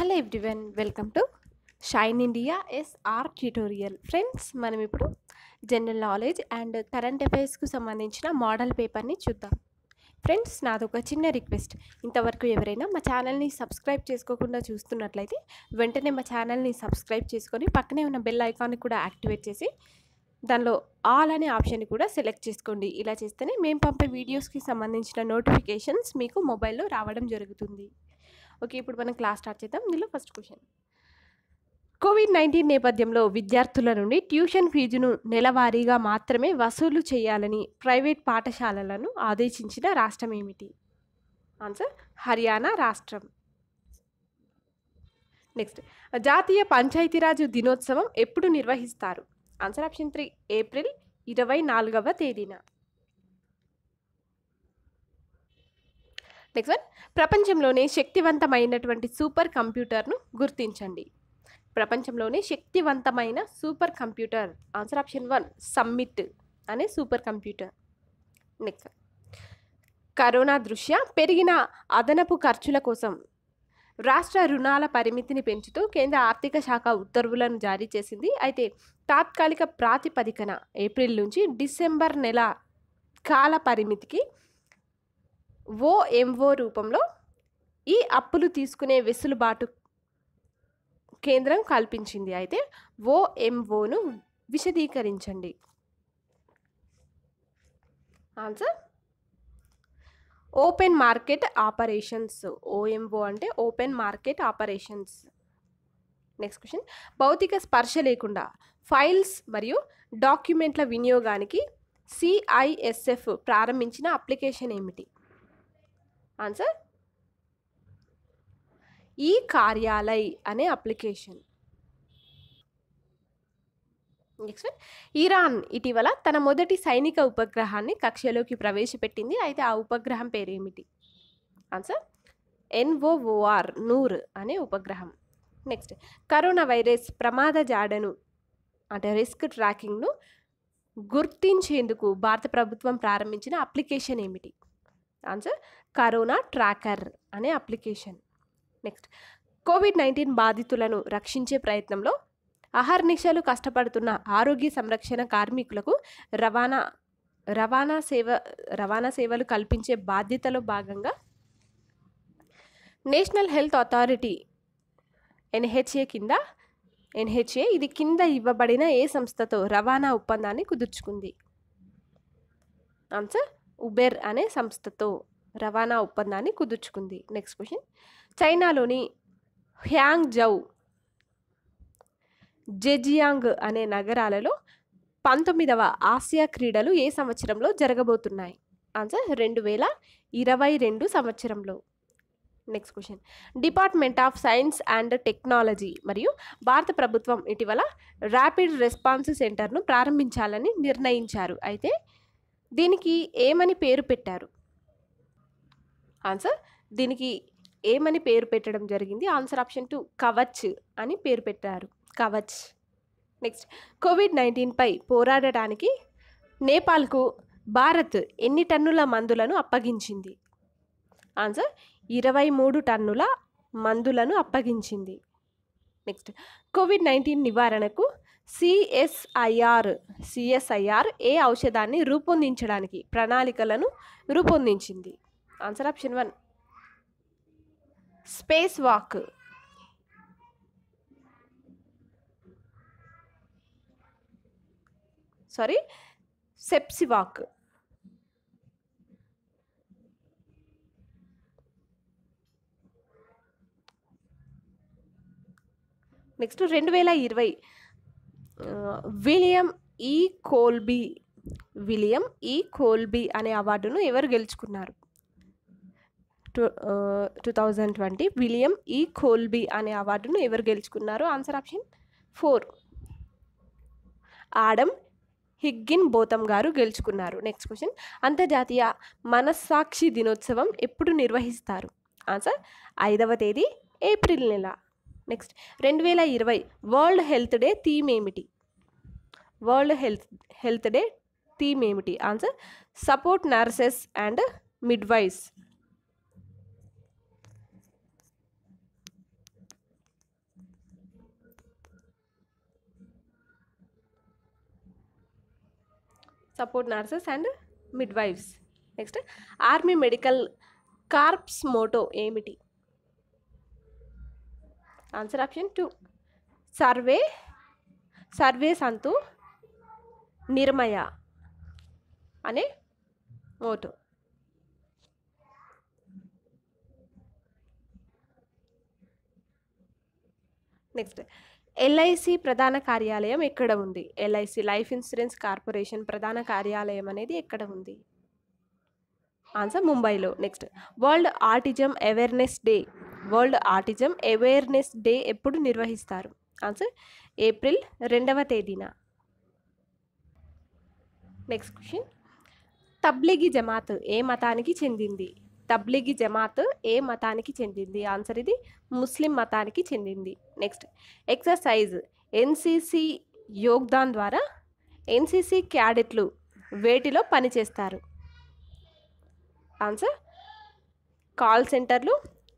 hello everyone welcome to Shine India S R tutorial friends మనం ఇప్పుడు general knowledge and current అఫైర్స్కు సంబంధించిన model పేపర్ని చూద్దాం ఫ్రెండ్స్ నాది ఒక చిన్న రిక్వెస్ట్ ఇంతవరకు ఎవరైనా మా ఛానల్ని సబ్స్క్రైబ్ చేసుకోకుండా చూస్తున్నట్లయితే వెంటనే మా ఛానల్ని సబ్స్క్రైబ్ చేసుకొని పక్కనే ఉన్న బెల్ ఐకాన్ని కూడా యాక్టివేట్ చేసి దానిలో ఆల్ అనే ఆప్షన్ కూడా సెలెక్ట్ చేసుకోండి ఇలా చేస్తేనే మేము పంపే వీడియోస్కి సంబంధించిన నోటిఫికేషన్స్ మీకు మొబైల్లో రావడం జరుగుతుంది ఓకే ఇప్పుడు మనం క్లాస్ స్టార్ట్ చేద్దాం ఇందులో ఫస్ట్ క్వశ్చన్ కోవిడ్ నైన్టీన్ నేపథ్యంలో విద్యార్థుల నుండి ట్యూషన్ ఫీజును నెలవారీగా మాత్రమే వసూలు చేయాలని ప్రైవేట్ పాఠశాలలను ఆదేశించిన రాష్ట్రం ఏమిటి ఆన్సర్ హర్యానా రాష్ట్రం నెక్స్ట్ జాతీయ పంచాయతీరాజ్ దినోత్సవం ఎప్పుడు నిర్వహిస్తారు ఆన్సర్ ఆప్షన్ త్రీ ఏప్రిల్ ఇరవై నాలుగవ తేదీన నెక్స్ట్ వన్ ప్రపంచంలోనే శక్తివంతమైనటువంటి సూపర్ కంప్యూటర్ను గుర్తించండి ప్రపంచంలోనే శక్తివంతమైన super computer answer option one Summit అనే సూపర్ కంప్యూటర్ నెక్స్ట్ కరోనా దృష్ట్యా పెరిగిన అదనపు ఖర్చుల కోసం రాష్ట్ర రుణాల పరిమితిని పెంచుతూ కేంద్ర ఆర్థిక శాఖ ఉత్తర్వులను జారీ చేసింది అయితే తాత్కాలిక ప్రాతిపదికన ఏప్రిల్ నుంచి డిసెంబర్ నెల కాల పరిమితికి ఓఎంఓ రూపంలో ఈ అప్పులు తీసుకునే వెసులుబాటు కేంద్రం కల్పించింది అయితే ఓఎంఓను విశదీకరించండి answer open market operations OMO అంటే open market operations next question భౌతిక స్పర్శ లేకుండా ఫైల్స్ మరియు డాక్యుమెంట్ల వినియోగానికి సిఐఎస్ఎఫ్ ప్రారంభించిన అప్లికేషన్ ఏమిటి ఆన్సర్ ఈ కార్యాలయ్ అనే అప్లికేషన్ నెక్స్ట్ ఇరాన్ ఇటీవల తన మొదటి సైనిక ఉపగ్రహాన్ని కక్షలోకి ప్రవేశపెట్టింది అయితే ఆ ఉపగ్రహం పేరేమిటి ఆన్సర్ ఎన్ఓఓఆర్ నూర్ అనే ఉపగ్రహం నెక్స్ట్ కరోనా వైరస్ ప్రమాద జాడను అంటే రిస్క్ ట్రాకింగ్ను గుర్తించేందుకు భారత ప్రభుత్వం ప్రారంభించిన అప్లికేషన్ ఏమిటి ఆన్సర్ కరోనా ట్రాకర్ అనే అప్లికేషన్ నెక్స్ట్ కోవిడ్ నైన్టీన్ బాధితులను రక్షించే ప్రయత్నంలో అహర్నిశలు కష్టపడుతున్న ఆరోగ్య సంరక్షణ కార్మికులకు రవాణా రవాణా సేవ రవాణా సేవలు కల్పించే బాధ్యతలో భాగంగా నేషనల్ హెల్త్ అథారిటీ ఎన్హెచ్ఏ కింద ఎన్హెచ్ఏ ఇది కింద ఇవ్వబడిన ఏ సంస్థతో రవాణా ఒప్పందాన్ని కుదుర్చుకుంది ఆన్సర్ ఉబెర్ అనే సంస్థతో రవాణా ఒప్పందాన్ని కుదుర్చుకుంది నెక్స్ట్ క్వశ్చన్ చైనాలోని హ్యాంగ్ జౌ జెజియాంగ్ అనే నగరాలలో పంతొమ్మిదవ ఆసియా క్రీడలు ఏ సంవత్సరంలో జరగబోతున్నాయి ఆన్సర్ రెండు వేల ఇరవై రెండు సంవత్సరంలో next question department of science and technology మరియు భారత ప్రభుత్వం ఇటీవల ర్యాపిడ్ రెస్పాన్స్ సెంటర్ను ప్రారంభించాలని నిర్ణయించారు అయితే దీనికి ఏమని పేరు పెట్టారు ఆన్సర్ దీనికి ఏమని పేరు పెట్టడం జరిగింది ఆన్సర్ ఆప్షన్ టూ కవచ్ అని పేరు పెట్టారు కవచ్ నెక్స్ట్ కోవిడ్ నైన్టీన్పై పోరాడటానికి నేపాల్కు భారత్ ఎన్ని టన్నుల మందులను అప్పగించింది ఆన్సర్ ఇరవై మూడు టన్నుల మందులను అప్పగించింది నెక్స్ట్ కోవిడ్ నైన్టీన్ నివారణకు సిఎస్ఐఆర్ సిఎస్ఐఆర్ ఏ ఔషధాన్ని రూపొందించడానికి ప్రణాళికలను రూపొందించింది answer option one space walk sorry Sepsivac next రెండు వేల ఇరవై William E Colby William E Colby అనే అవార్డును ఎవరు గెలుచుకున్నారు two two thousand twenty William E Colby అనే అవార్డును ఎవరు గెలుచుకున్నారు answer option four Adam Higginbotham గారు గెలుచుకున్నారు నెక్స్ట్ క్వశ్చన్ అంతర్జాతీయ మనస్సాక్షి దినోత్సవం ఎప్పుడు నిర్వహిస్తారు ఆన్సర్ ఐదవ తేదీ ఏప్రిల్ నెల నెక్స్ట్ రెండు వేల ఇరవై వరల్డ్ హెల్త్ డే థీమ్ ఏమిటి world health health day theme ఏమిటి answer support nurses and midwives support nurses and midwives next army medical corps motto ఏమిటి ఆన్సర్ ఆప్షన్ టూ సర్వే సర్వేస్ అంటూ నిర్మయ అనే ఓటు నెక్స్ట్ ఎల్ఐసి ప్రధాన కార్యాలయం ఎక్కడ ఉంది ఎల్ఐసి లైఫ్ ఇన్సూరెన్స్ కార్పొరేషన్ ప్రధాన కార్యాలయం అనేది ఎక్కడ ఉంది ఆన్సర్ ముంబైలో next world autism awareness day world autism awareness day ఎప్పుడు నిర్వహిస్తారు ఆన్సర్ ఏప్రిల్ రెండవ తేదీన నెక్స్ట్ క్వశ్చన్ తబ్లిగి జమాత్ ఏ మతానికి చెందింది తబ్లిగి జమాత్ ఏ మతానికి చెందింది ఆన్సర్ ఇది ముస్లిం మతానికి చెందింది నెక్స్ట్ ఎక్సర్సైజ్ ఎన్సిసి యోగ్దాన్ ద్వారా ఎన్సిసి క్యాడెట్లు వేటిలో పనిచేస్తారు ఆన్సర్ కాల్ సెంటర్లు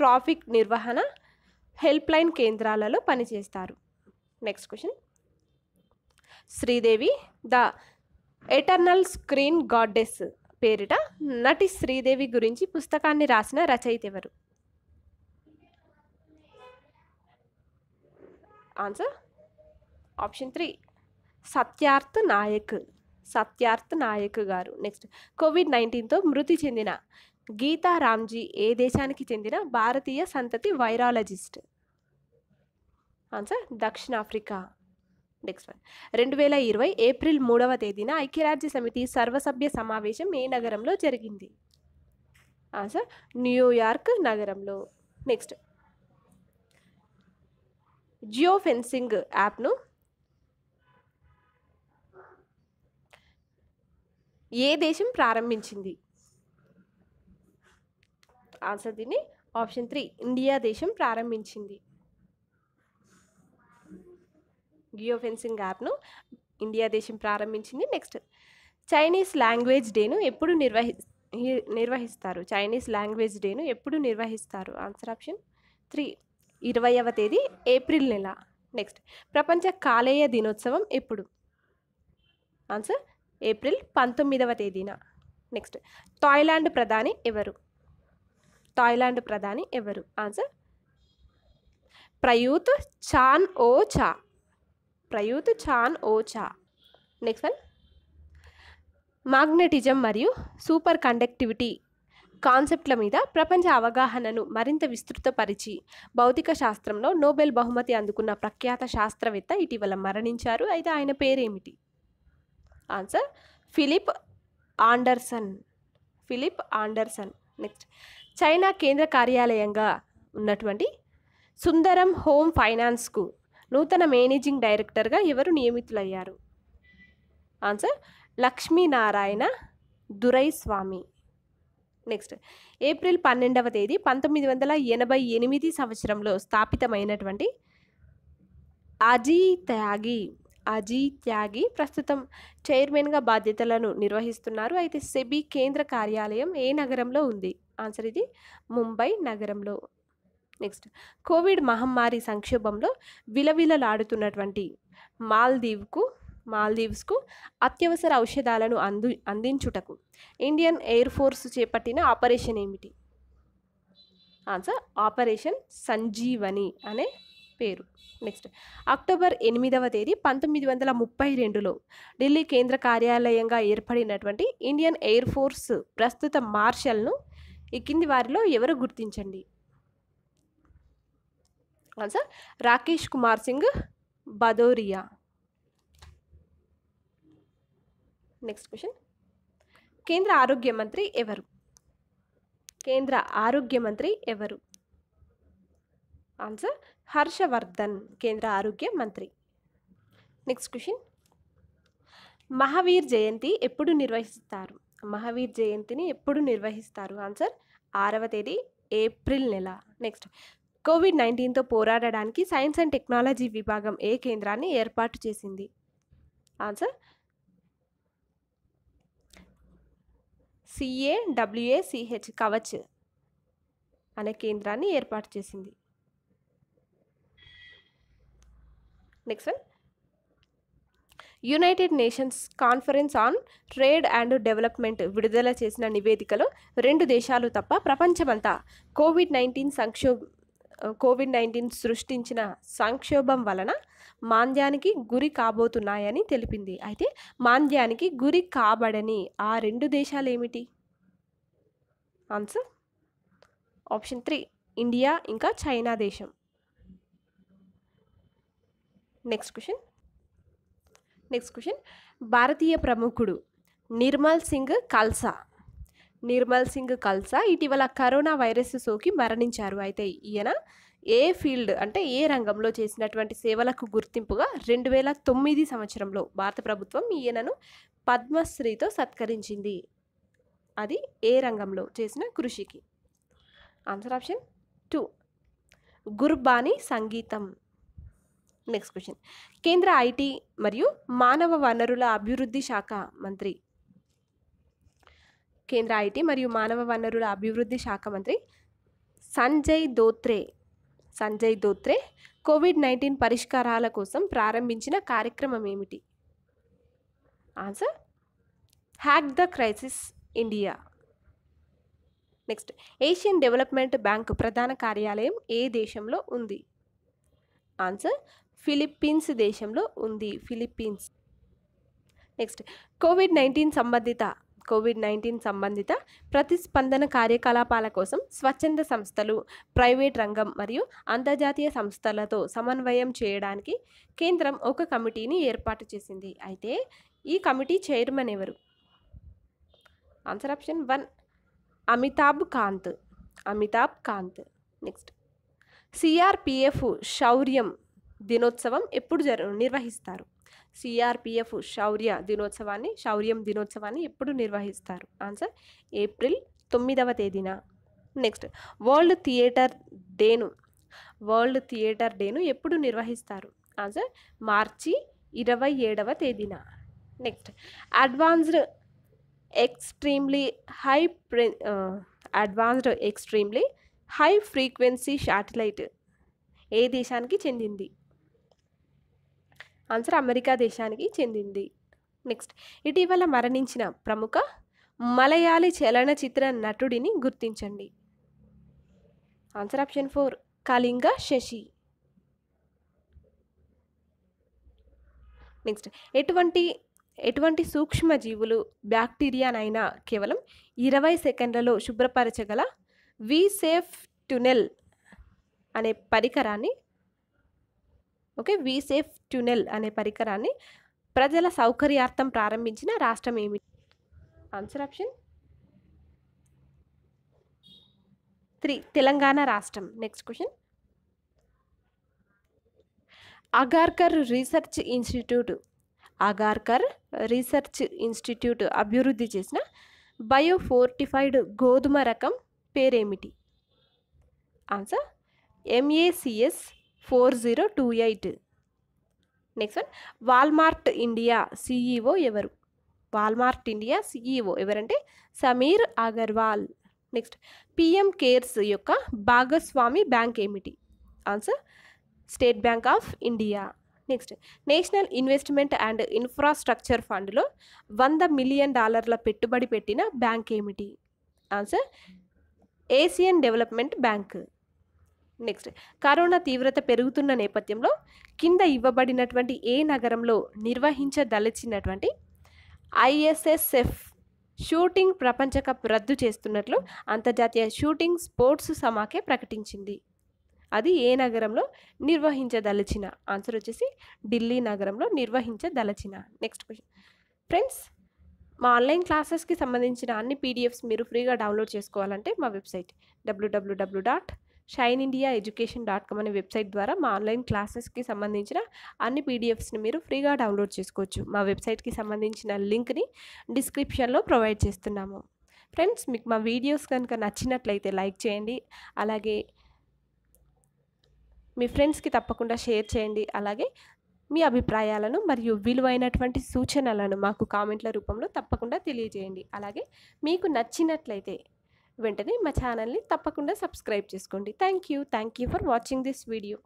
ట్రాఫిక్ నిర్వహణ హెల్ప్ లైన్ కేంద్రాలలో పనిచేస్తారు next question Sridevi the eternal screen goddess పేరిట నటి శ్రీదేవి గురించి పుస్తకాన్ని రాసిన రచయిత ఎవరు answer option three Satyarth Nayak Satyarth Nayak గారు నెక్స్ట్ కోవిడ్ నైన్టీన్తో మృతి చెందిన గీతా రామ్జీ ఏ దేశానికి చెందిన భారతీయ సంతతి వైరాలజిస్ట్ ఆన్సర్ దక్షిణాఫ్రికా నెక్స్ట్ వన్ రెండు వేల ఇరవై ఏప్రిల్ మూడవ తేదీన ఐక్యరాజ్య సమితి సర్వసభ్య సమావేశం ఏ నగరంలో జరిగింది సార్ న్యూయార్క్ నగరంలో నెక్స్ట్ జియో ఫెన్సింగ్ యాప్ను ఏ దేశం ప్రారంభించింది ఆన్సర్ దీన్ని ఆప్షన్ త్రీ ఇండియా దేశం ప్రారంభించింది గియో ఫెన్సింగ్ యాప్ను ఇండియా దేశం ప్రారంభించింది నెక్స్ట్ చైనీస్ లాంగ్వేజ్ డేను ఎప్పుడు నిర్వహి నిర్వహిస్తారు చైనీస్ లాంగ్వేజ్ డేను ఎప్పుడు నిర్వహిస్తారు ఆన్సర్ ఆప్షన్ త్రీ ఇరవైవ తేదీ ఏప్రిల్ నెల నెక్స్ట్ ప్రపంచ కాలేయ దినోత్సవం ఎప్పుడు ఆన్సర్ ఏప్రిల్ పంతొమ్మిదవ తేదీన నెక్స్ట్ థాయిలాండ్ ప్రధాని ఎవరు థాయిలాండ్ ప్రధాని ఎవరు answer ప్రయూత్ Chan O Cha Prayut Chan Ocha next one magnetism మరియు సూపర్ కండక్టివిటీ కాన్సెప్ట్ల మీద ప్రపంచ అవగాహనను మరింత విస్తృతపరిచి భౌతిక శాస్త్రంలో నోబెల్ బహుమతి అందుకున్న ప్రఖ్యాత శాస్త్రవేత్త ఇటీవల మరణించారు అయితే ఆయన పేరేమిటి answer Philip Anderson Philip Anderson next China కేంద్ర కార్యాలయంగా ఉన్నటువంటి సుందరం హోమ్ ఫైనాన్స్కు నూతన మేనేజింగ్ డైరెక్టర్గా ఎవరు నియమితులయ్యారు answer Lakshminarayan Duraiswami next April పన్నెండవ తేదీ పంతొమ్మిది వందల ఎనభై ఎనిమిది సంవత్సరంలో స్థాపితమైనటువంటి అజీ త్యాగి అజీ త్యాగి ప్రస్తుతం చైర్మన్గా బాధ్యతలను నిర్వహిస్తున్నారు అయితే సెబీ కేంద్ర కార్యాలయం ఏ నగరంలో ఉంది ఆన్సర్ ఇది ముంబై నగరంలో నెక్స్ట్ కోవిడ్ మహమ్మారి సంక్షోభంలో విలవిలలాడుతున్నటువంటి మాల్దీవ్కు మాల్దీవ్స్కు అత్యవసర ఔషధాలను అందు అందించుటకు ఇండియన్ ఎయిర్ ఫోర్స్ చేపట్టిన ఆపరేషన్ ఏమిటి ఆన్సర్ ఆపరేషన్ సంజీవని అనే పేరు నెక్స్ట్ అక్టోబర్ ఎనిమిదవ తేదీ పంతొమ్మిది వందల ముప్పై రెండులో ఢిల్లీ కేంద్ర కార్యాలయంగా ఏర్పడినటువంటి ఇండియన్ ఎయిర్ ఫోర్స్ ప్రస్తుత మార్షల్ను ఈ కింది వారిలో ఎవరు గుర్తించండి answer Rakesh Kumar Singh Bhadauria next question కేంద్ర ఆరోగ్య మంత్రి ఎవరు కేంద్ర ఆరోగ్య మంత్రి ఎవరు ఆన్సర్ హర్షవర్ధన్ కేంద్ర ఆరోగ్య మంత్రి నెక్స్ట్ క్వశ్చన్ మహావీర్ జయంతి ఎప్పుడు నిర్వహిస్తారు మహావీర్ జయంతిని ఎప్పుడు నిర్వహిస్తారు ఆన్సర్ ఆరవ తేదీ ఏప్రిల్ నెల నెక్స్ట్ కోవిడ్ నైన్టీన్తో పోరాడడానికి సైన్స్ అండ్ టెక్నాలజీ విభాగం ఏ కేంద్రాన్ని ఏర్పాటు చేసింది ఆన్సర్ సిఏడబ్ల్యూఏసిహెచ్ కవచ్ అనే కేంద్రాన్ని ఏర్పాటు చేసింది next one United Nations conference on trade and development విడుదల చేసిన నివేదికలో రెండు దేశాలు తప్ప ప్రపంచమంతా కోవిడ్ నైన్టీన్ సంక్షోభ కోవిడ్ నైన్టీన్ సృష్టించిన సంక్షోభం వలన మాంద్యానికి గురి కాబోతున్నాయని తెలిపింది అయితే మాంద్యానికి గురి కాబడని ఆ రెండు దేశాలు ఏమిటి ఆన్సర్ ఆప్షన్ త్రీ ఇండియా ఇంకా చైనా దేశం నెక్స్ట్ క్వశ్చన్ నెక్స్ట్ క్వశ్చన్ భారతీయ ప్రముఖుడు నిర్మల్ సింగ్ కల్సా నిర్మల్ సింగ్ కల్సా ఇటీవల కరోనా వైరస్ సోకి మరణించారు అయితే ఈయన ఏ ఫీల్డ్ అంటే ఏ రంగంలో చేసినటువంటి సేవలకు గుర్తింపుగా రెండు వేల తొమ్మిది సంవత్సరంలో భారత ప్రభుత్వం ఈయనను పద్మశ్రీతో సత్కరించింది అది ఏ రంగంలో చేసిన కృషికి ఆన్సర్ ఆప్షన్ టూ గుర్బానీ సంగీతం నెక్స్ట్ క్వశ్చన్ కేంద్ర ఐటీ మరియు మానవ వనరుల అభివృద్ధి శాఖ మంత్రి కేంద్ర ఐటీ మరియు మానవ వనరుల అభివృద్ధి శాఖ మంత్రి సంజయ్ దోత్రే సంజయ్ దోత్రే కోవిడ్ నైన్టీన్ పరిష్కారాల కోసం ప్రారంభించిన కార్యక్రమం ఏమిటి answer hack the crisis India next Asian development bank ప్రధాన కార్యాలయం ఏ దేశంలో ఉంది ఆన్సర్ ఫిలిప్పీన్స్ దేశంలో ఉంది ఫిలిప్పీన్స్ నెక్స్ట్ కోవిడ్ నైన్టీన్ సంబంధిత కోవిడ్ నైన్టీన్ సంబంధిత ప్రతిస్పందన కార్యకలాపాల కోసం స్వచ్ఛంద సంస్థలు ప్రైవేట్ రంగం మరియు అంతర్జాతీయ సంస్థలతో సమన్వయం చేయడానికి కేంద్రం ఒక కమిటీని ఏర్పాటు చేసింది అయితే ఈ కమిటీ చైర్మన్ ఎవరు answer option one Amitabh Kant Amitabh Kant next CRPF శౌర్యం దినోత్సవం ఎప్పుడు జరు నిర్వహిస్తారు సిఆర్పిఎఫ్ శౌర్య దినోత్సవాన్ని శౌర్యం దినోత్సవాన్ని ఎప్పుడు నిర్వహిస్తారు ఆన్సర్ ఏప్రిల్ తొమ్మిదవ తేదీన నెక్స్ట్ వరల్డ్ థియేటర్ డేను వరల్డ్ థియేటర్ డేను ఎప్పుడు నిర్వహిస్తారు ఆన్సర్ మార్చి ఇరవై ఏడవ తేదీన నెక్స్ట్ అడ్వాన్స్డ్ ఎక్స్ట్రీమ్లీ హై ప్రె advanced extremely high frequency satellite ఏ దేశానికి చెందింది ఆన్సర్ అమెరికా దేశానికి చెందింది నెక్స్ట్ ఇటీవల మరణించిన ప్రముఖ మలయాళీ చలనచిత్ర నటుడిని గుర్తించండి answer option four Kalinga Sasi next ఎటువంటి ఎటువంటి సూక్ష్మజీవులు బ్యాక్టీరియానైనా కేవలం ఇరవై సెకండ్లలో శుభ్రపరచగల వీసేఫ్ టునెల్ అనే పరికరాన్ని ఓకే వీసేఫ్ ట్యునెల్ అనే పరికరాన్ని ప్రజల సౌకర్యార్థం ప్రారంభించిన రాష్ట్రం ఏమి ఆన్సర్ ఆప్షన్ త్రీ తెలంగాణ రాష్ట్రం next question Agarkar research institute Agarkar research institute అభివృద్ధి చేసిన బయో ఫోర్టిఫైడ్ గోధుమ రకం పేరేమిటి answer MACS four zero two eight next one Walmart India CEO ఎవరు వాల్మార్ట్ ఇండియా సిఈఓ ఎవరంటే Sameer Agarwal next PM CARES యొక్క భాగస్వామి బ్యాంక్ ఏమిటి answer State Bank of India next National Investment and Infrastructure ఫండ్లో వంద మిలియన్ డాలర్ల పెట్టుబడి పెట్టిన బ్యాంక్ ఏమిటి answer Asian Development Bank next corona తీవ్రత పెరుగుతున్న నేపథ్యంలో కింద ఇవ్వబడినటువంటి ఏ నగరంలో నిర్వహించదలచినటువంటి ఐఎస్ఎస్ఎఫ్ షూటింగ్ ప్రపంచ కప్ రద్దు చేస్తున్నట్లు అంతర్జాతీయ షూటింగ్ స్పోర్ట్స్ సమాఖ్య ప్రకటించింది అది ఏ నగరంలో నిర్వహించదలచిన ఆన్సర్ వచ్చేసి ఢిల్లీ నగరంలో నిర్వహించదలచిన నెక్స్ట్ క్వశ్చన్ ఫ్రెండ్స్ మా ఆన్లైన్ క్లాసెస్కి సంబంధించిన అన్ని పీడిఎఫ్స్ మీరు ఫ్రీగా డౌన్లోడ్ చేసుకోవాలంటే మా వెబ్సైట్ డబ్ల్యూడబ్ల్యూడబ్ల్యూ dot Shine India education dot com అనే వెబ్సైట్ ద్వారా మా ఆన్లైన్ క్లాసెస్కి సంబంధించిన అన్ని పీడిఎఫ్స్ని మీరు ఫ్రీగా డౌన్లోడ్ చేసుకోవచ్చు మా వెబ్సైట్కి సంబంధించిన లింక్ని డిస్క్రిప్షన్లో ప్రొవైడ్ చేస్తున్నాము ఫ్రెండ్స్ మీకు మా వీడియోస్ కనుక నచ్చినట్లయితే లైక్ చేయండి అలాగే మీ ఫ్రెండ్స్కి తప్పకుండా షేర్ చేయండి అలాగే మీ అభిప్రాయాలను మరియు విలువైనటువంటి సూచనలను మాకు కామెంట్ల రూపంలో తప్పకుండా తెలియజేయండి అలాగే మీకు నచ్చినట్లయితే వెంటనే మా ఛానల్ని తప్పకుండా సబ్స్క్రైబ్ చేసుకోండి thank you thank you for watching this video